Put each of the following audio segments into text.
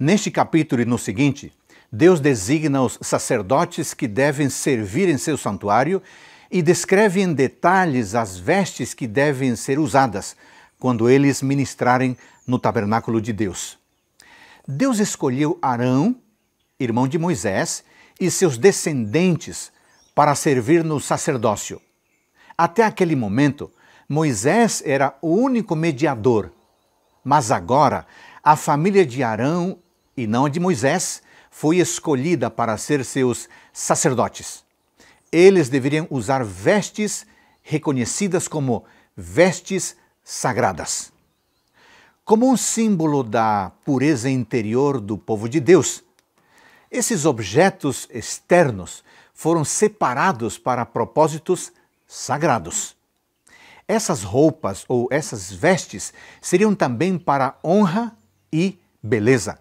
Neste capítulo e no seguinte, Deus designa os sacerdotes que devem servir em seu santuário e descreve em detalhes as vestes que devem ser usadas quando eles ministrarem no tabernáculo de Deus. Deus escolheu Arão, irmão de Moisés, e seus descendentes para servir no sacerdócio. Até aquele momento, Moisés era o único mediador, mas agora a família de Arão e não de Moisés, foi escolhida para ser seus sacerdotes. Eles deveriam usar vestes reconhecidas como vestes sagradas. Como um símbolo da pureza interior do povo de Deus, esses objetos externos foram separados para propósitos sagrados. Essas roupas ou essas vestes seriam também para honra e beleza.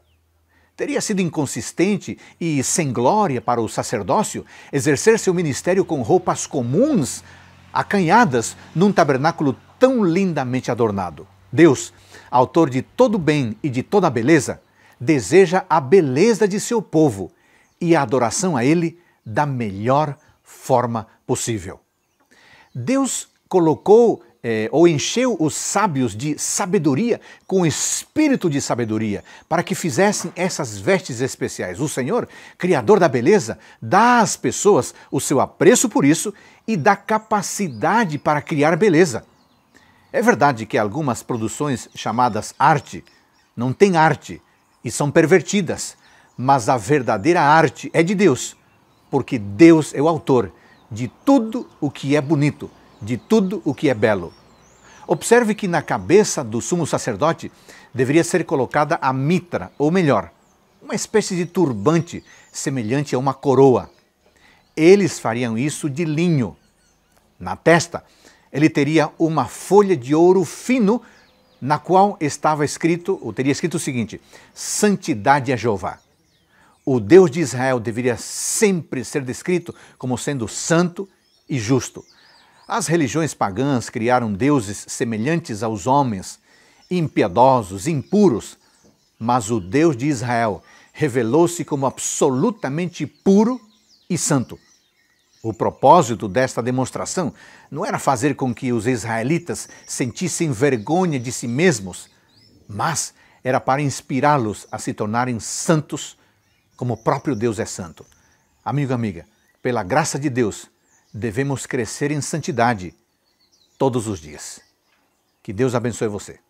Teria sido inconsistente e sem glória para o sacerdócio exercer seu ministério com roupas comuns, acanhadas num tabernáculo tão lindamente adornado. Deus, autor de todo bem e de toda beleza, deseja a beleza de seu povo e a adoração a ele da melhor forma possível. Deus colocou é, ou encheu os sábios de sabedoria, com espírito de sabedoria, para que fizessem essas vestes especiais. O Senhor, Criador da beleza, dá às pessoas o seu apreço por isso e dá capacidade para criar beleza. É verdade que algumas produções chamadas arte não têm arte e são pervertidas, mas a verdadeira arte é de Deus, porque Deus é o autor de tudo o que é bonito de tudo o que é belo. Observe que na cabeça do sumo sacerdote deveria ser colocada a mitra, ou melhor, uma espécie de turbante semelhante a uma coroa. Eles fariam isso de linho. Na testa, ele teria uma folha de ouro fino na qual estava escrito, ou teria escrito o seguinte: Santidade a Jeová. O Deus de Israel deveria sempre ser descrito como sendo santo e justo. As religiões pagãs criaram deuses semelhantes aos homens, impiedosos, impuros, mas o Deus de Israel revelou-se como absolutamente puro e santo. O propósito desta demonstração não era fazer com que os israelitas sentissem vergonha de si mesmos, mas era para inspirá-los a se tornarem santos, como o próprio Deus é santo. Amigo, amiga, pela graça de Deus, devemos crescer em santidade todos os dias. Que Deus abençoe você.